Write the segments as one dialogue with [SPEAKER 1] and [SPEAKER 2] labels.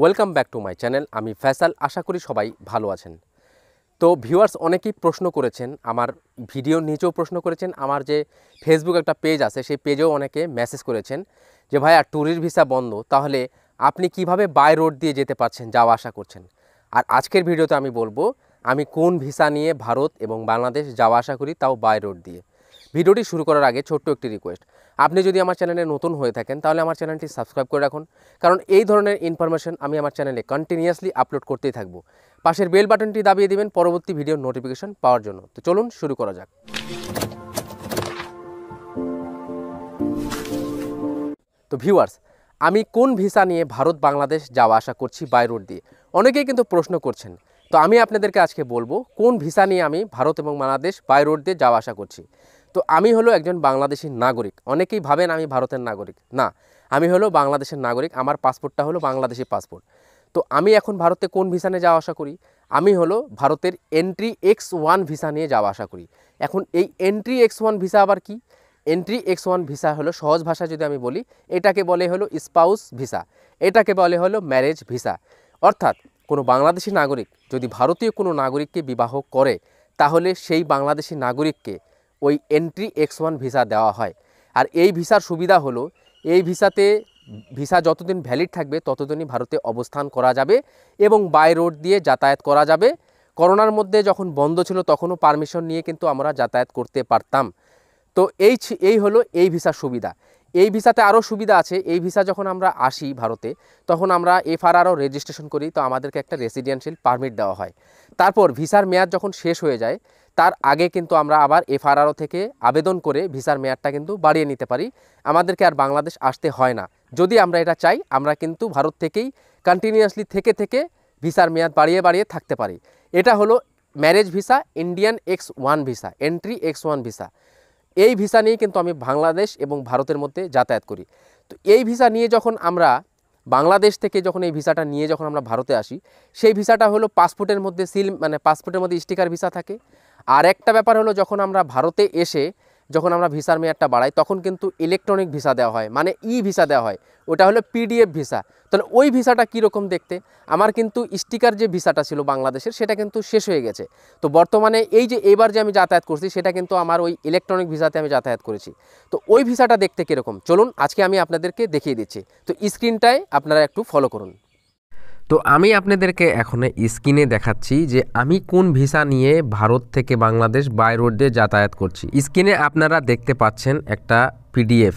[SPEAKER 1] welcome back to my channel আমি ফ্যাসাল আশা করি সবাই ভালো আছেন তো ভিউয়ার্স অনেকেই প্রশ্ন করেছেন আমার ভিডিও নিচেও প্রশ্ন করেছেন আমার যে ফেসবুক একটা পেজ আছে সেই পেজেও অনেকে মেসেজ করেছেন যে ভাই আর ট্যুরির ভিসা বন্ধ তাহলে আপনি কিভাবে বাই রোড দিয়ে যেতে পারছেন যাওয়া আশা করছেন আর আজকের ভিডিওতে আমি বলবো আমি কোন ভিসা নিয়ে ভারত এবং বাংলাদেশ যাওয়া আশা করি তাও বাই রোড দিয়ে ভিডিওটি শুরু করার আগে ছোট্ট একটি রিকোয়েস্ট আপনি যদি আমার চ্যানেলে নতুন হয়ে থাকেন তাহলে আমার চ্যানেলটি সাবস্ক্রাইব করে রাখুন কারণ এই ধরনের ইনফরমেশন আমি আমার চ্যানেলে কন্টিনিউয়াসলি আপলোড করতেই থাকবো পাশের বেল বাটনটি দাবিয়ে দিবেন পরবর্তী ভিডিও নোটিফিকেশন পাওয়ার জন্য তো চলুন শুরু করা যাক তো ভিউয়ার্স আমি কোন ভিসা নিয়ে ভারত বাংলাদেশ যাওয়া আসা করছি বাই রোড দিয়ে অনেকেই কিন্তু প্রশ্ন করছেন তো আমি আপনাদেরকে আজকে বলবো কোন ভিসা নিয়ে আমি ভারত এবং বাংলাদেশ বাই রোড দিয়ে যাওয়া আসা করছি তো আমি হলো একজন বাংলাদেশের নাগরিক অনেকেই ভাবেন আমি ভারতের নাগরিক না আমি হলো বাংলাদেশের নাগরিক আমার পাসপোর্টটা হলো বাংলাদেশি পাসপোর্ট তো আমি এখন ভারতে কোন ভিসানে যাওয়া আসা করি আমি হলো ভারতের এন্ট্রি এক্স ওয়ান ভিসা নিয়ে যাওয়া আসা করি এখন এই এন্ট্রি এক্স ওয়ান ভিসা আবার কি এন্ট্রি এক্স ওয়ান ভিসা হলো সহজ ভাষা যদি আমি বলি এটাকে বলে হলো স্পাউস ভিসা এটাকে বলে হলো ম্যারেজ ভিসা অর্থাৎ কোনো বাংলাদেশি নাগরিক যদি ভারতীয় কোনো নাগরিককে বিবাহ করে তাহলে সেই বাংলাদেশি নাগরিককে ওই এন্ট্রি এক্স ওয়ান ভিসা দেওয়া হয় আর এই ভিসার সুবিধা হলো এই ভিসাতে ভিসা যতদিন ভ্যালিড থাকবে ততদিনই ভারতে অবস্থান করা যাবে এবং বাই রোড দিয়ে যাতায়াত করা যাবে করোনার মধ্যে যখন বন্ধ ছিল তখনও পারমিশন নিয়ে কিন্তু আমরা যাতায়াত করতে পারতাম তো এই এই হলো এই ভিসার সুবিধা এই ভিসাতে আরও সুবিধা আছে এই ভিসা যখন আমরা আসি ভারতে তখন আমরা আর আরও রেজিস্ট্রেশন করি তো আমাদেরকে একটা রেসিডেন্সিয়াল পারমিট দেওয়া হয় তারপর ভিসার মেয়াদ যখন শেষ হয়ে যায় তার আগে কিন্তু আমরা আবার এফআরআরও থেকে আবেদন করে ভিসার মেয়াদটা কিন্তু বাড়িয়ে নিতে পারি আমাদেরকে আর বাংলাদেশ আসতে হয় না যদি আমরা এটা চাই আমরা কিন্তু ভারত থেকেই কন্টিনিউয়াসলি থেকে থেকে ভিসার মেয়াদ বাড়িয়ে বাড়িয়ে থাকতে পারি এটা হলো marriage visa Indian X one visa entry X one visa এই ভিসা নিয়ে কিন্তু আমি বাংলাদেশ এবং ভারতের মধ্যে যাতায়াত করি তো এই ভিসা নিয়ে যখন আমরা বাংলাদেশ থেকে যখন এই ভিসাটা নিয়ে যখন আমরা ভারতে আসি সেই ভিসাটা হলো পাসপোর্টের মধ্যে সিল মানে পাসপোর্টের মধ্যে স্টিকার ভিসা থাকে আর একটা ব্যাপার হলো যখন আমরা ভারতে এসে যখন আমরা ভিসার মেয়াদটা বাড়াই তখন কিন্তু ইলেকট্রনিক ভিসা দেওয়া হয় মানে ই ভিসা দেওয়া হয় ওটা হলো পিডিএফ ভিসা তাহলে ওই ভিসাটা কীরকম দেখতে আমার কিন্তু স্টিকার যে ভিসাটা ছিল বাংলাদেশের সেটা কিন্তু শেষ হয়ে গেছে তো বর্তমানে এই যে এবার যে আমি যাতায়াত করছি সেটা কিন্তু আমার ওই ইলেকট্রনিক ভিসাতে আমি যাতায়াত করেছি তো ওই ভিসাটা দেখতে কীরকম চলুন আজকে আমি আপনাদেরকে দেখিয়ে দিচ্ছি তো স্ক্রিনটায় আপনারা একটু ফলো করুন তো আমি আপনাদেরকে এখন স্ক্রিনে দেখাচ্ছি যে আমি কোন ভিসা নিয়ে ভারত থেকে বাংলাদেশ বাই রোড দিয়ে যাতায়াত করছি স্ক্রিনে আপনারা দেখতে পাচ্ছেন একটা পিডিএফ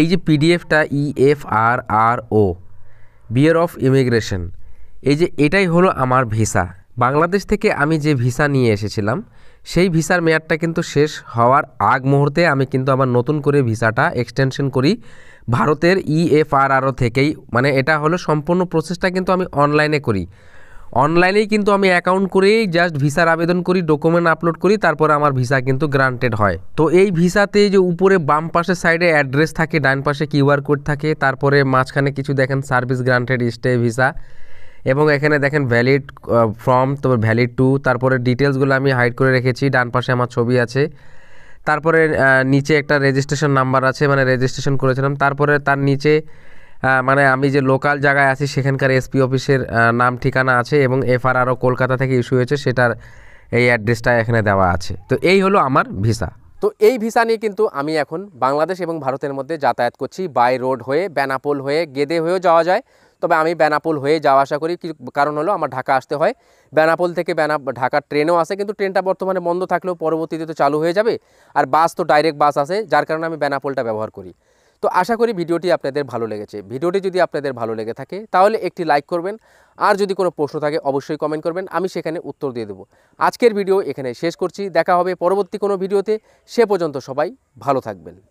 [SPEAKER 1] এই যে পিডিএফটা F R R O bureau of immigration এই যে এটাই হলো আমার ভিসা বাংলাদেশ থেকে আমি যে ভিসা নিয়ে এসেছিলাম সেই ভিসার মেয়াদটা কিন্তু শেষ হওয়ার আগ মুহূর্তে আমি কিন্তু আবার নতুন করে ভিসাটা এক্সটেনশন করি ভারতের ইএফআরআরও থেকেই মানে এটা হলো সম্পূর্ণ প্রসেসটা কিন্তু আমি অনলাইনে করি অনলাইনেই কিন্তু আমি অ্যাকাউন্ট করেই জাস্ট ভিসার আবেদন করি ডকুমেন্ট আপলোড করি তারপরে আমার ভিসা কিন্তু গ্রান্টেড হয় তো এই ভিসাতে যে উপরে বাম পাশের সাইডে অ্যাড্রেস থাকে ডান পাশে কিউআর কোড থাকে তারপরে মাঝখানে কিছু দেখেন সার্ভিস গ্রান্টেড স্টে ভিসা এবং এখানে দেখেন ভ্যালিড ফর্ম তারপর ভ্যালিড টু তারপরে ডিটেলসগুলো আমি হাইড করে রেখেছি ডান পাশে আমার ছবি আছে তারপরে নিচে একটা রেজিস্ট্রেশন নাম্বার আছে মানে রেজিস্ট্রেশন করেছিলাম তারপরে তার নিচে মানে আমি যে লোকাল জায়গায় আছি সেখানকার এসপি অফিসের নাম ঠিকানা আছে এবং এফআর আরও কলকাতা থেকে ইস্যু হয়েছে সেটার এই অ্যাড্রেসটা এখানে দেওয়া আছে তো এই হলো আমার ভিসা তো এই ভিসা নিয়ে কিন্তু আমি এখন বাংলাদেশ এবং ভারতের মধ্যে যাতায়াত করছি বাই রোড হয়ে বেনাপোল হয়ে গেদে হয়েও যাওয়া যায় তবে আমি বেনাপোল হয়ে যাওয়া আসা করি কারণ হলো আমার ঢাকা আসতে হয় বেনাপোল থেকে বেনা ঢাকার ট্রেনও আসে কিন্তু ট্রেনটা বর্তমানে বন্ধ থাকলেও পরবর্তীতে তো চালু হয়ে যাবে আর বাস তো ডাইরেক্ট বাস আসে যার কারণে আমি বেনাপোলটা ব্যবহার করি তো আশা করি ভিডিওটি আপনাদের ভালো লেগেছে ভিডিওটি যদি আপনাদের ভালো লেগে থাকে তাহলে একটি লাইক করবেন আর যদি কোনো প্রশ্ন থাকে অবশ্যই কমেন্ট করবেন আমি সেখানে উত্তর দিয়ে দেবো আজকের ভিডিও এখানে শেষ করছি দেখা হবে পরবর্তী কোনো ভিডিওতে সে পর্যন্ত সবাই ভালো থাকবেন